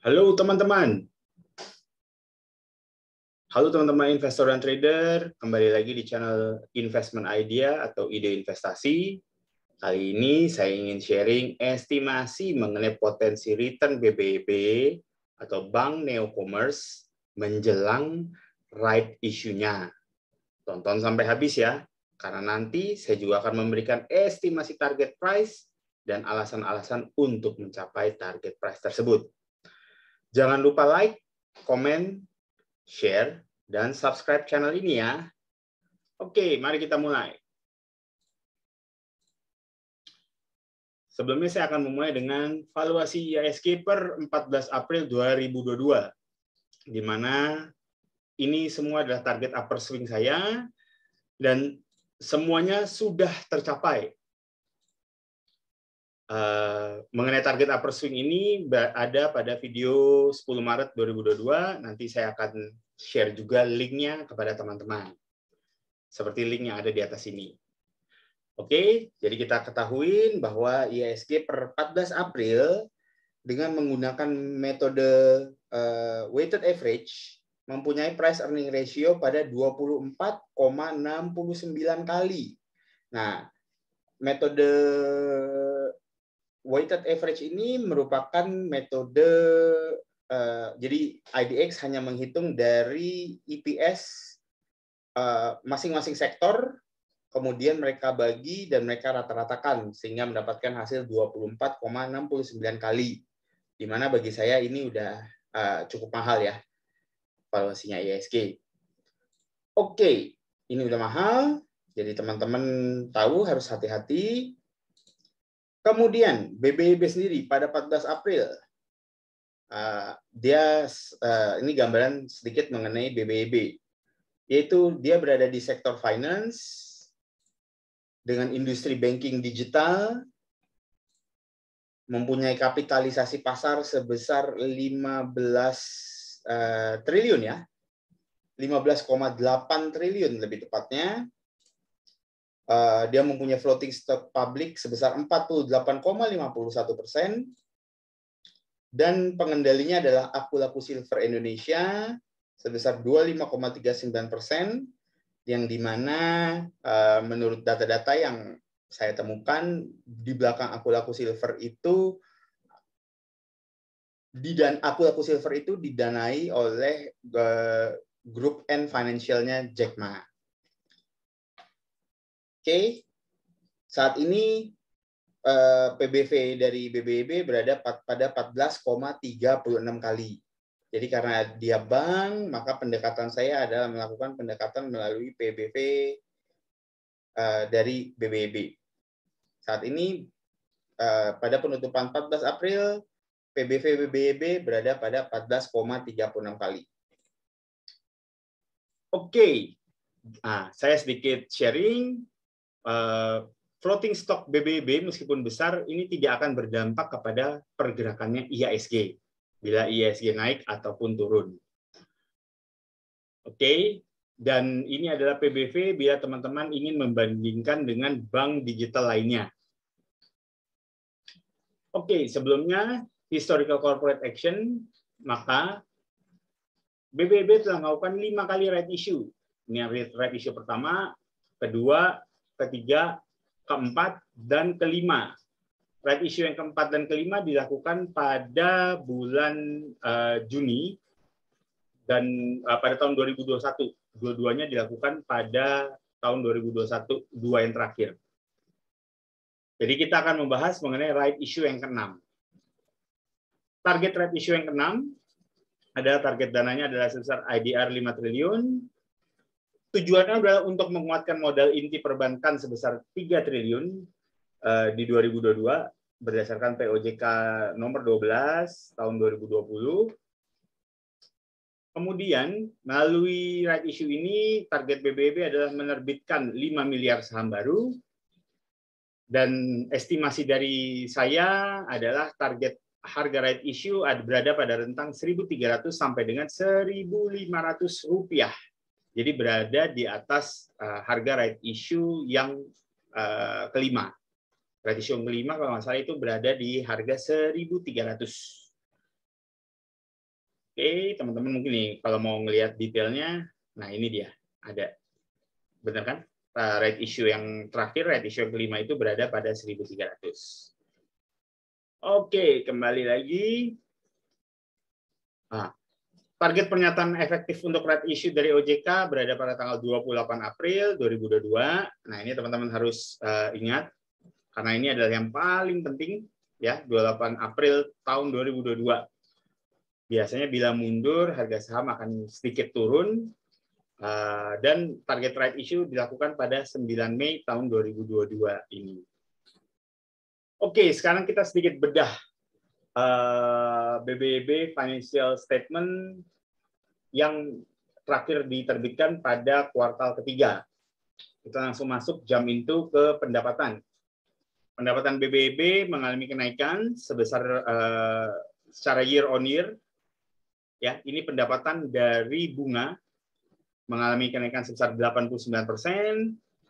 Halo teman-teman. Halo teman-teman investor dan trader, kembali lagi di channel Investment Idea atau Ide Investasi. Kali ini saya ingin sharing estimasi mengenai potensi return BBB atau Bank Neo Commerce menjelang right issue-nya. Tonton sampai habis ya, karena nanti saya juga akan memberikan estimasi target price dan alasan-alasan untuk mencapai target price tersebut. Jangan lupa like, comment, share, dan subscribe channel ini ya. Oke, mari kita mulai. Sebelumnya saya akan memulai dengan valuasi ISK per 14 April 2022, di mana ini semua adalah target upper swing saya, dan semuanya sudah tercapai Eh, mengenai target upper swing ini ada pada video 10 Maret 2022. Nanti saya akan share juga linknya kepada teman-teman. Seperti link yang ada di atas ini. Oke, jadi kita ketahui bahwa ISG per 14 April dengan menggunakan metode uh, weighted average mempunyai price earning ratio pada 24,69 kali. Nah, metode weighted average ini merupakan metode uh, jadi IDX hanya menghitung dari EPS eh, masing-masing uh, sektor kemudian mereka bagi dan mereka rata-ratakan sehingga mendapatkan hasil 24,69 kali. Di mana bagi saya ini udah uh, cukup mahal ya valuasinya ISG. Oke, okay. ini udah mahal. Jadi teman-teman tahu harus hati-hati Kemudian BBIB e sendiri pada 14 April uh, dia uh, ini gambaran sedikit mengenai BBIB e yaitu dia berada di sektor finance dengan industri banking digital mempunyai kapitalisasi pasar sebesar 15 uh, triliun ya. 15,8 triliun lebih tepatnya Eh, dia mempunyai floating stock publik sebesar 48,51 persen dan pengendalinya adalah Akulaku Silver Indonesia sebesar 25,39 persen yang dimana uh, eh, menurut data-data yang saya temukan di belakang Akulaku Silver itu di dan Akulaku Silver itu didanai oleh eh, grup N financialnya Jack Ma. Oke, saat ini eh, PBV dari BBB e berada pada 14,36 kali. Jadi karena dia bank, maka pendekatan saya adalah melakukan pendekatan melalui PBV eh, dari BBB. E saat ini eh, pada penutupan 14 April, PBV BBB e berada pada 14,36 kali. Oke, okay. nah, saya sedikit sharing. Eh, floating stock BBB meskipun besar ini tidak akan berdampak kepada pergerakannya IHSG bila IHSG naik ataupun turun. Oke, dan ini adalah PBV bila teman-teman ingin membandingkan dengan bank digital lainnya. Oke, sebelumnya historical corporate action, maka BBB telah melakukan lima kali right issue. Ini right issue pertama, kedua ketiga, keempat, dan kelima. Right issue yang keempat dan kelima dilakukan pada bulan uh, Juni dan uh, pada tahun 2021. Dua-duanya dilakukan pada tahun 2021, dua yang terakhir. Jadi kita akan membahas mengenai right issue yang keenam. Target right issue yang keenam adalah target dananya adalah sebesar IDR 5 triliun, tujuannya adalah untuk menguatkan modal inti perbankan sebesar 3 triliun uh, di 2022 berdasarkan POJK nomor 12 tahun 2020. Kemudian melalui right issue ini target BBB adalah menerbitkan 5 miliar saham baru dan estimasi dari saya adalah target harga right issue ada berada pada rentang 1.300 sampai dengan 1.500 rupiah jadi berada di atas uh, harga right issue yang uh, kelima. Right issue yang kelima kalau nggak salah itu berada di harga 1.300 Oke, teman-teman mungkin nih kalau mau ngelihat detailnya, nah ini dia ada, benar kan? Eh, right issue yang terakhir, right issue yang kelima itu berada pada 1.300. Oke, kembali lagi. Ah, Target pernyataan efektif untuk red issue dari OJK berada pada tanggal 28 April 2022. Nah, ini teman-teman harus uh, ingat karena ini adalah yang paling penting ya, 28 April tahun 2022. Biasanya bila mundur harga saham akan sedikit turun uh, dan target right issue dilakukan pada 9 Mei tahun 2022 ini. Oke, sekarang kita sedikit bedah uh, eh, BBB financial statement yang terakhir diterbitkan pada kuartal ketiga. Kita langsung masuk jam itu ke pendapatan. Pendapatan BBB mengalami kenaikan sebesar uh, secara year on year. Ya, ini pendapatan dari bunga mengalami kenaikan sebesar 89%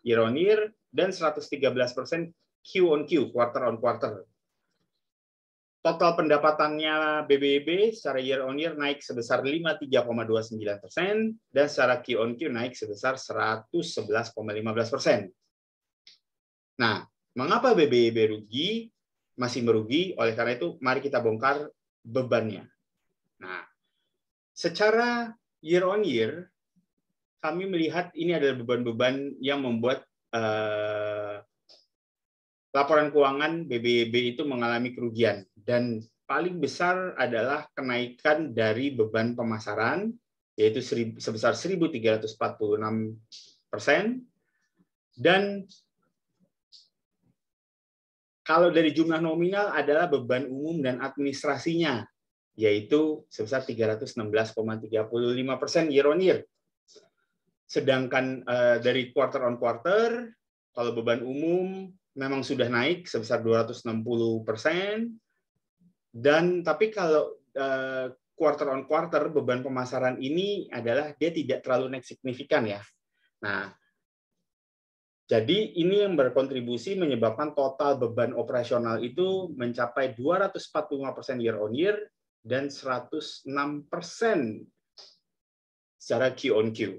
year on year dan 113% Q on Q, quarter on quarter. Total pendapatannya BBB secara year on year naik sebesar 53,29 persen dan secara Q on Q naik sebesar 111,15 persen. Nah, mengapa BBB rugi? Masih merugi, oleh karena itu mari kita bongkar bebannya. Nah, secara year on year, kami melihat ini adalah beban-beban yang membuat eh, laporan keuangan BBB itu mengalami kerugian dan paling besar adalah kenaikan dari beban pemasaran yaitu sebesar 1.346 persen dan kalau dari jumlah nominal adalah beban umum dan administrasinya yaitu sebesar 316,35 persen year on year. Sedangkan eh, dari quarter on quarter, kalau beban umum memang sudah naik sebesar 260 persen dan tapi kalau uh, quarter on quarter beban pemasaran ini adalah dia tidak terlalu naik signifikan ya. Nah, jadi ini yang berkontribusi menyebabkan total beban operasional itu mencapai 245% year on year dan 106% secara Q on Q.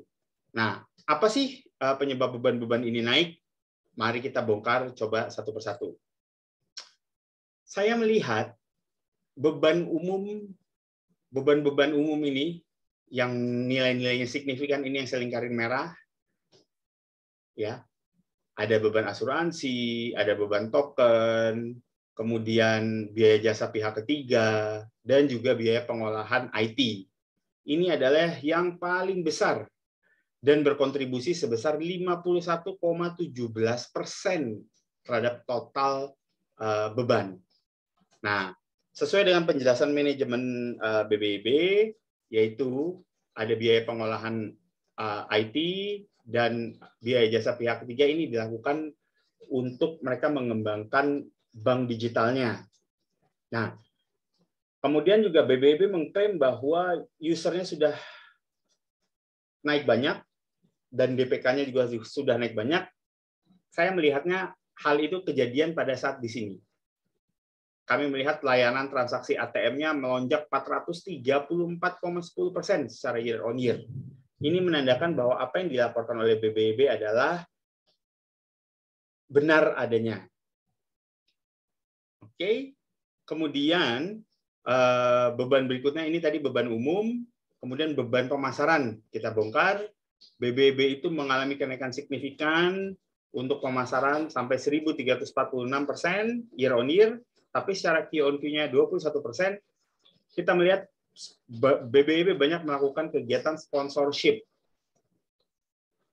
Nah, apa sih eh, penyebab beban-beban ini naik? Mari kita bongkar coba satu persatu. Saya melihat beban umum beban-beban umum ini yang nilai-nilainya signifikan ini yang saya lingkarin merah ya ada beban asuransi ada beban token kemudian biaya jasa pihak ketiga dan juga biaya pengolahan IT ini adalah yang paling besar dan berkontribusi sebesar 51,17 persen terhadap total eh, beban. Nah, sesuai dengan penjelasan manajemen BBB, eh, yaitu ada biaya pengolahan eh, IT dan biaya jasa pihak ketiga ini dilakukan untuk mereka mengembangkan bank digitalnya. Nah, kemudian juga BBB mengklaim bahwa usernya sudah naik banyak dan BPK-nya juga sudah naik banyak, saya melihatnya hal itu kejadian pada saat di sini. Kami melihat layanan transaksi ATM-nya melonjak 434,10 persen secara year on year. Ini menandakan bahwa apa yang dilaporkan oleh BBB adalah benar adanya. Oke, kemudian eh, beban berikutnya ini tadi beban umum, kemudian beban pemasaran kita bongkar, BBB itu mengalami kenaikan signifikan untuk pemasaran sampai 1.346 persen year on year, tapi secara Q on Q-nya 21 persen. Kita melihat BBB banyak melakukan kegiatan sponsorship.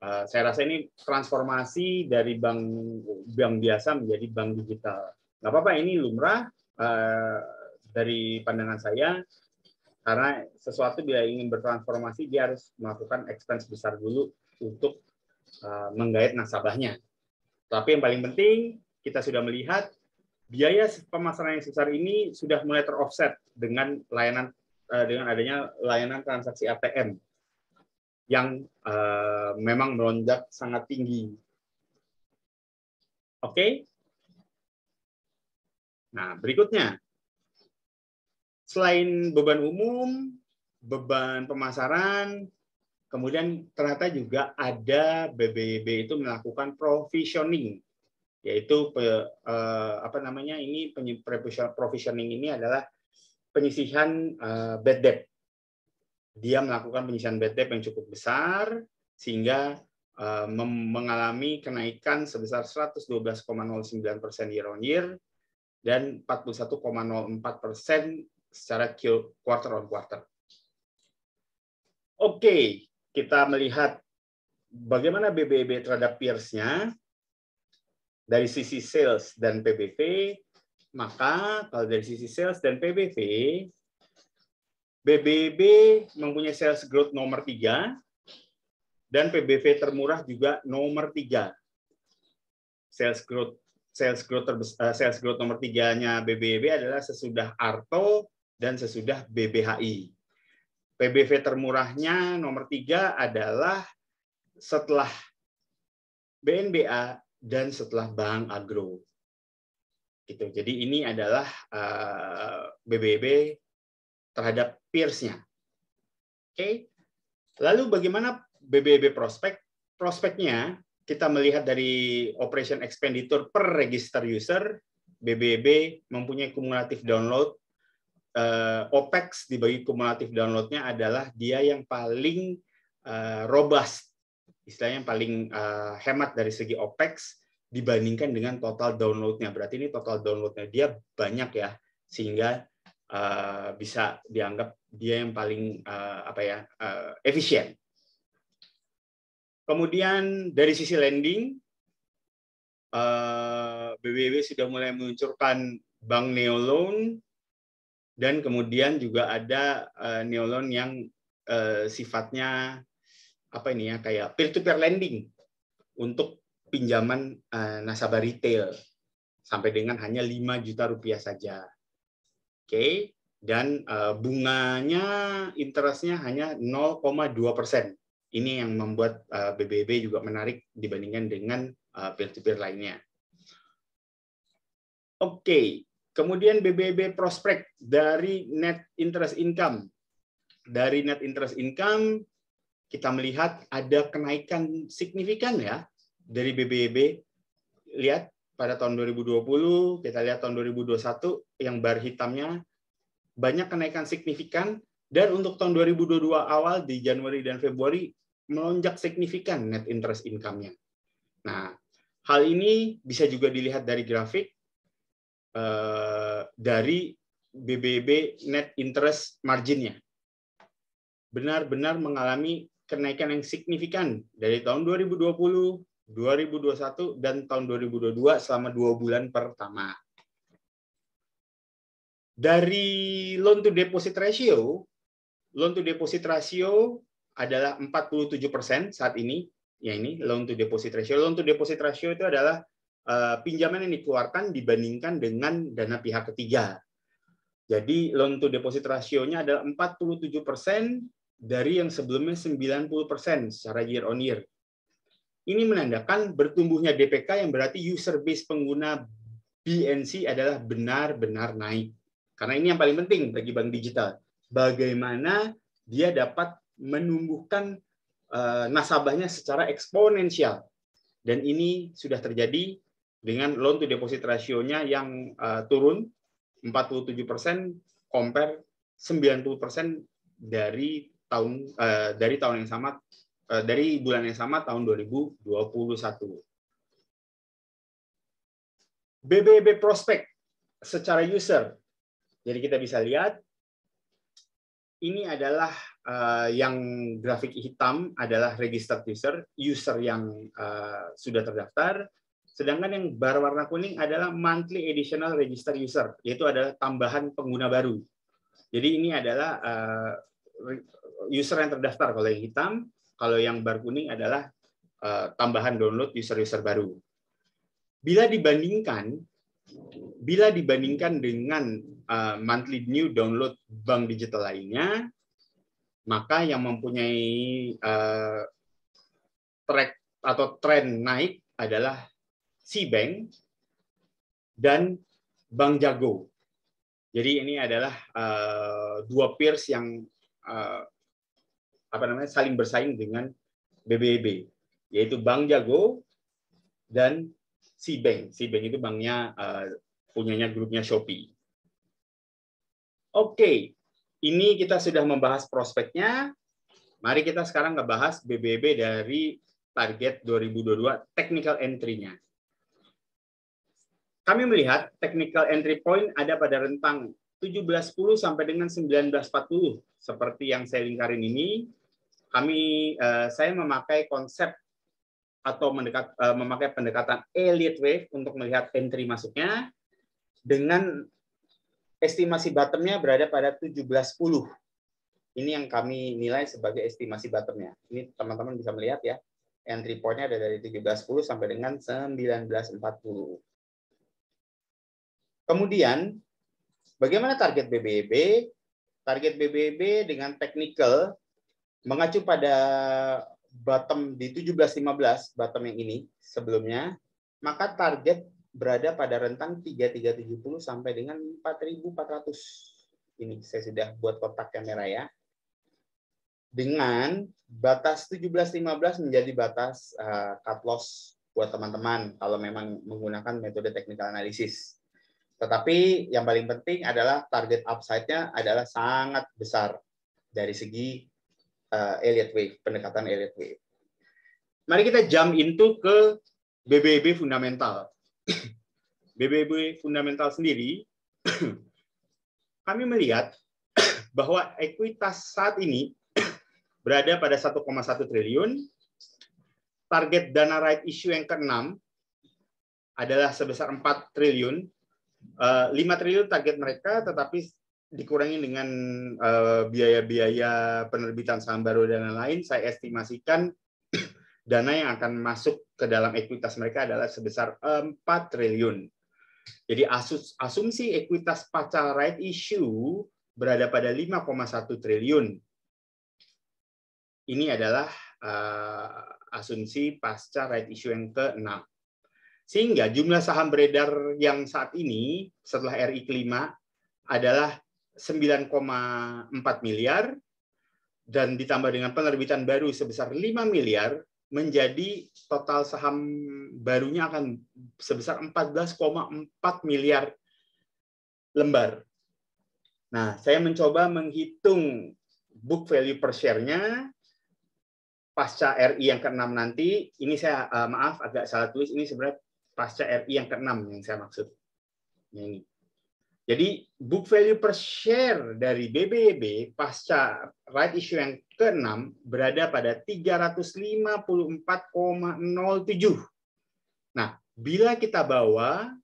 Eh, saya rasa ini transformasi dari bank bank biasa menjadi bank digital. Nggak apa-apa, ini lumrah eh, dari pandangan saya karena sesuatu dia ingin bertransformasi, dia harus melakukan expense besar dulu untuk uh, menggait nasabahnya. Tapi yang paling penting, kita sudah melihat biaya pemasaran yang sebesar ini sudah mulai teroffset dengan layanan uh, dengan adanya layanan transaksi ATM yang uh, memang melonjak sangat tinggi. Oke. Okay? Nah, berikutnya selain beban umum, beban pemasaran, kemudian ternyata juga ada BBB itu melakukan provisioning, yaitu eh, apa namanya ini provisioning ini adalah penyisihan eh, bad debt. Dia melakukan penyisihan bad debt yang cukup besar sehingga eh, mengalami kenaikan sebesar 112,09 persen year on year dan 41,04 persen secara quarter on quarter. Oke, kita melihat bagaimana BBB terhadap peers-nya dari sisi sales dan PBV, maka kalau dari sisi sales dan PBV, BBB mempunyai sales growth nomor tiga dan PBV termurah juga nomor tiga. Sales growth sales growth eh, sales growth nomor tiganya BBB adalah sesudah Arto dan sesudah BBHI. PBV termurahnya nomor tiga adalah setelah BNBA dan setelah Bank Agro. Gitu. Jadi ini adalah BBB eh, terhadap peersnya. Oke. Okay. Lalu bagaimana BBB prospek? Prospeknya kita melihat dari operation expenditure per register user, BBB mempunyai kumulatif download uh, OPEX dibagi kumulatif downloadnya adalah dia yang paling uh, robust, istilahnya yang paling uh, hemat dari segi OPEX dibandingkan dengan total downloadnya. Berarti ini total downloadnya dia banyak ya, sehingga uh, bisa dianggap dia yang paling uh, apa ya uh, efisien. Kemudian dari sisi lending, BBW sudah mulai meluncurkan bank neo loan dan kemudian juga ada uh, eh, neolon yang uh, sifatnya apa ini ya kayak peer to peer lending untuk pinjaman uh, nasabah retail sampai dengan hanya 5 juta rupiah saja. Oke, okay? dan uh, bunganya interestnya hanya 0,2 Ini yang membuat uh, BBB juga menarik dibandingkan dengan peer-to-peer uh, -peer lainnya. Oke, okay. Kemudian BBB prospek dari net interest income. Dari net interest income kita melihat ada kenaikan signifikan ya dari BBB. Lihat pada tahun 2020, kita lihat tahun 2021 yang bar hitamnya banyak kenaikan signifikan dan untuk tahun 2022 awal di Januari dan Februari melonjak signifikan net interest income-nya. Nah, hal ini bisa juga dilihat dari grafik Eh, dari BBB net interest marginnya. Benar-benar mengalami kenaikan yang signifikan dari tahun 2020, 2021, dan tahun 2022 selama dua bulan pertama. Dari loan to deposit ratio, loan to deposit ratio adalah 47% saat ini. Ya ini loan to deposit ratio. Loan to deposit ratio itu adalah Eh, pinjaman yang dikeluarkan dibandingkan dengan dana pihak ketiga. Jadi loan to deposit rasionya adalah 47% dari yang sebelumnya 90% secara year on year. Ini menandakan bertumbuhnya DPK yang berarti user base pengguna BNC adalah benar-benar naik. Karena ini yang paling penting bagi bank digital. Bagaimana dia dapat menumbuhkan eh, nasabahnya secara eksponensial. Dan ini sudah terjadi dengan loan to deposit rasionya yang uh, turun 47% compare 90% dari tahun uh, dari tahun yang sama uh, dari bulan yang sama tahun 2021. BBB prospek secara user. Jadi kita bisa lihat ini adalah uh, yang grafik hitam adalah registered user, user yang uh, sudah terdaftar. Sedangkan yang bar warna kuning adalah monthly additional register user, yaitu adalah tambahan pengguna baru. Jadi ini adalah eh, user yang terdaftar kalau yang hitam, kalau yang bar kuning adalah eh, tambahan download user-user baru. Bila dibandingkan bila dibandingkan dengan eh, monthly new download bank digital lainnya, maka yang mempunyai track atau tren naik adalah Bank dan Bank Jago. Jadi ini adalah uh, dua peers yang uh, apa namanya saling bersaing dengan BBB, yaitu Bank Jago dan Bank. Si Bank itu banknya uh, punyanya grupnya Shopee. Oke, okay. ini kita sudah membahas prospeknya. Mari kita sekarang ngebahas BBB dari target 2022 technical entry-nya. Kami melihat technical entry point ada pada rentang 1710 sampai dengan 1940 seperti yang saya lingkarin ini. Kami eh, saya memakai konsep atau mendekat, eh, memakai pendekatan elite wave untuk melihat entry masuknya dengan estimasi bottomnya berada pada 1710. Ini yang kami nilai sebagai estimasi bottomnya. Ini teman-teman bisa melihat ya entry pointnya ada dari 1710 sampai dengan 1940. Kemudian, bagaimana target BBB? Target BBB dengan technical mengacu pada bottom di 1715, bottom yang ini sebelumnya, maka target berada pada rentang 3370 sampai dengan 4400. Ini saya sudah buat kotak kamera ya. Dengan batas 1715 menjadi batas eh, cut loss buat teman-teman kalau memang menggunakan metode technical analisis. Tetapi yang paling penting adalah target upside-nya adalah sangat besar dari segi uh, Elliott Wave, pendekatan Elliott Wave. Mari kita jump into ke BBB fundamental. BBB fundamental sendiri, kami melihat bahwa ekuitas saat ini berada pada 1,1 triliun. Target dana right issue yang keenam adalah sebesar 4 triliun 5 eh, triliun target mereka, tetapi dikurangi dengan eh, biaya-biaya penerbitan saham baru dan lain-lain, saya estimasikan dana yang akan masuk ke dalam ekuitas mereka adalah sebesar 4 triliun. Jadi asumsi ekuitas pasca right issue berada pada 5,1 triliun. Ini adalah uh, asumsi pasca right issue yang ke-6. Sehingga jumlah saham beredar yang saat ini setelah RI kelima adalah 9,4 miliar dan ditambah dengan penerbitan baru sebesar 5 miliar menjadi total saham barunya akan sebesar 14,4 miliar lembar. Nah, saya mencoba menghitung book value per share-nya pasca RI yang ke-6 nanti. Ini saya eh, maaf agak salah tulis, ini sebenarnya pasca RI yang keenam yang saya maksud. Yang ini. Jadi book value per share dari BBB pasca right issue yang keenam berada pada 354,07. Nah, bila kita bawa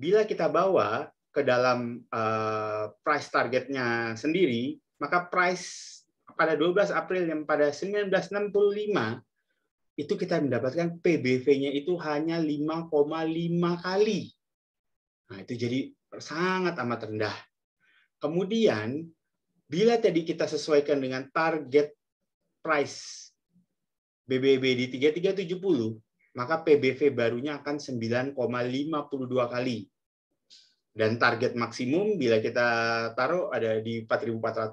bila kita bawa ke dalam uh, price targetnya sendiri, maka price pada 12 April yang pada 1965 itu kita mendapatkan PBV-nya itu hanya 5,5 kali. Nah, itu jadi sangat amat rendah. Kemudian, bila tadi kita sesuaikan dengan target price BBB di 3370, maka PBV barunya akan 9,52 kali. Dan target maksimum bila kita taruh ada di 4400,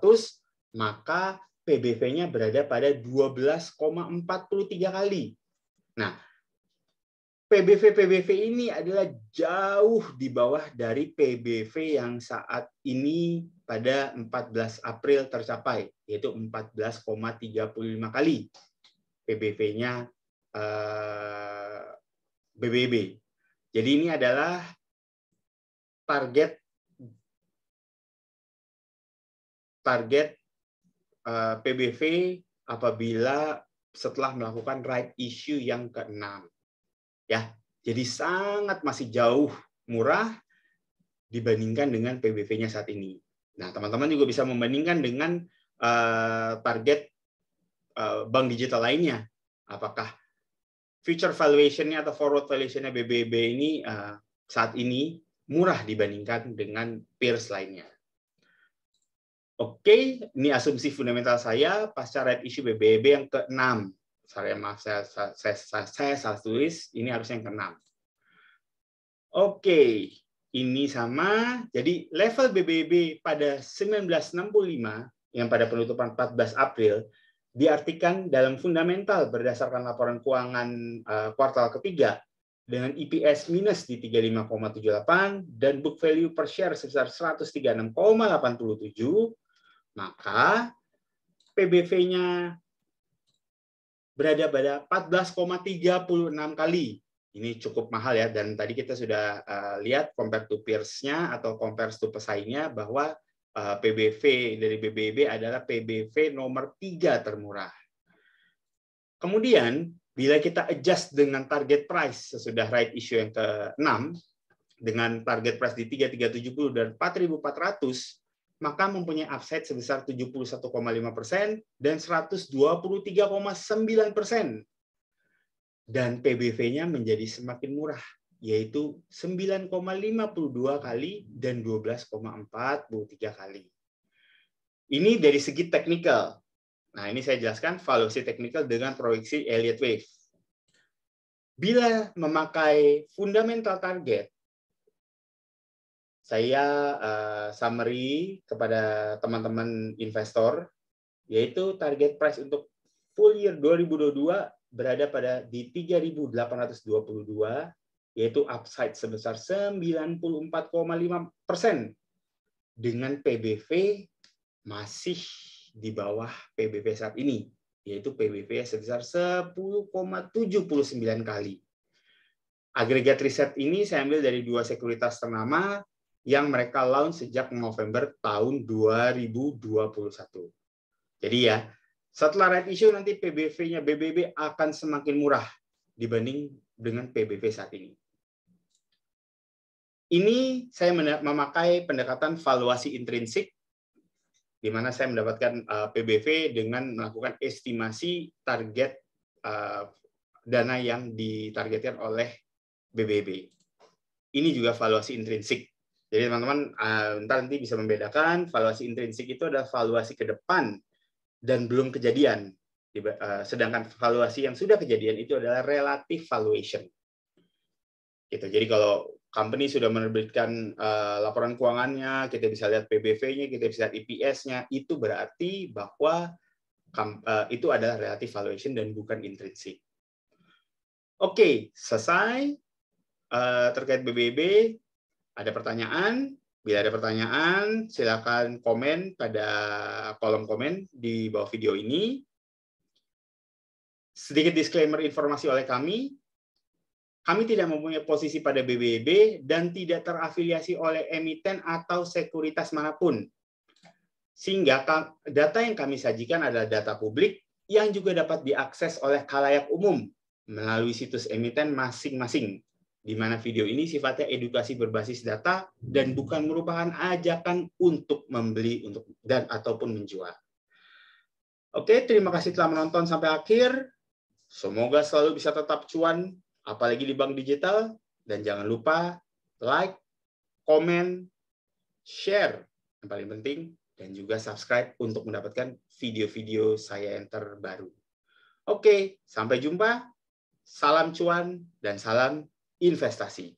maka PBV-nya berada pada 12,43 kali. Nah, PBV-PBV ini adalah jauh di bawah dari PBV yang saat ini pada 14 April tercapai, yaitu 14,35 kali PBV-nya BBB. Eh, Jadi ini adalah target target Eh, PBV apabila setelah melakukan right issue yang keenam. Ya, jadi sangat masih jauh murah dibandingkan dengan PBV-nya saat ini. Nah, teman-teman juga bisa membandingkan dengan eh, target eh, bank digital lainnya. Apakah future valuation atau forward valuation-nya BBB ini saat ini murah dibandingkan dengan peers lainnya. Oke, ini asumsi fundamental saya pasca red issue BBB yang ke-6. Saya maaf saya saya, saya, saya salah tulis, ini harusnya yang ke-6. Oke, okay, ini sama. Jadi level BBB pada 1965 yang pada penutupan 14 April diartikan dalam fundamental berdasarkan laporan keuangan eh, kuartal ketiga dengan EPS minus di 35,78 dan book value per share sebesar 136,87 maka PBV-nya berada pada 14,36 kali. Ini cukup mahal ya, dan tadi kita sudah uh, lihat compare to peers-nya atau compare to pesaingnya bahwa uh, eh, PBV dari BBB adalah PBV nomor 3 termurah. Kemudian, bila kita adjust dengan target price sesudah right issue yang ke-6, dengan target price di 3370 dan 4400, maka mempunyai upside sebesar 71,5 persen dan 123,9 persen. Dan PBV-nya menjadi semakin murah, yaitu 9,52 kali dan 12,43 kali. Ini dari segi teknikal. Nah, ini saya jelaskan valuasi teknikal dengan proyeksi Elliott Wave. Bila memakai fundamental target, saya uh, summary kepada teman-teman investor yaitu target price untuk full year 2022 berada pada di 3.822 yaitu upside sebesar 94,5 persen dengan PBV masih di bawah PBV saat ini yaitu PBV sebesar 10,79 kali. Agregat riset ini saya ambil dari dua sekuritas ternama, yang mereka launch sejak November tahun 2021. Jadi ya, setelah right issue nanti PBV-nya BBB akan semakin murah dibanding dengan PBV saat ini. Ini saya memakai pendekatan valuasi intrinsik, di mana saya mendapatkan eh, PBV dengan melakukan estimasi target eh, dana yang ditargetkan oleh BBB. Ini juga valuasi intrinsik. Jadi teman-teman uh, ntar nanti bisa membedakan valuasi intrinsik itu adalah valuasi ke depan dan belum kejadian. Ah, sedangkan valuasi yang sudah kejadian itu adalah relative valuation. Gitu. Jadi kalau company sudah menerbitkan uh, laporan keuangannya, kita bisa lihat PBV-nya, kita bisa lihat EPS-nya, itu berarti bahwa uh, itu adalah relative valuation dan bukan intrinsik. Oke, okay, selesai uh, terkait BBB. Ada pertanyaan? Bila ada pertanyaan, silakan komen pada kolom komen di bawah video ini. Sedikit disclaimer informasi oleh kami, kami tidak mempunyai posisi pada BBB dan tidak terafiliasi oleh emiten atau sekuritas manapun. Sehingga data yang kami sajikan adalah data publik yang juga dapat diakses oleh kalayak umum melalui situs emiten masing-masing di mana video ini sifatnya edukasi berbasis data dan bukan merupakan ajakan untuk membeli untuk dan ataupun menjual. Oke, terima kasih telah menonton sampai akhir. Semoga selalu bisa tetap cuan, apalagi di bank digital. Dan jangan lupa like, comment, share, yang paling penting, dan juga subscribe untuk mendapatkan video-video saya yang terbaru. Oke, sampai jumpa. Salam cuan dan salam il resta assim.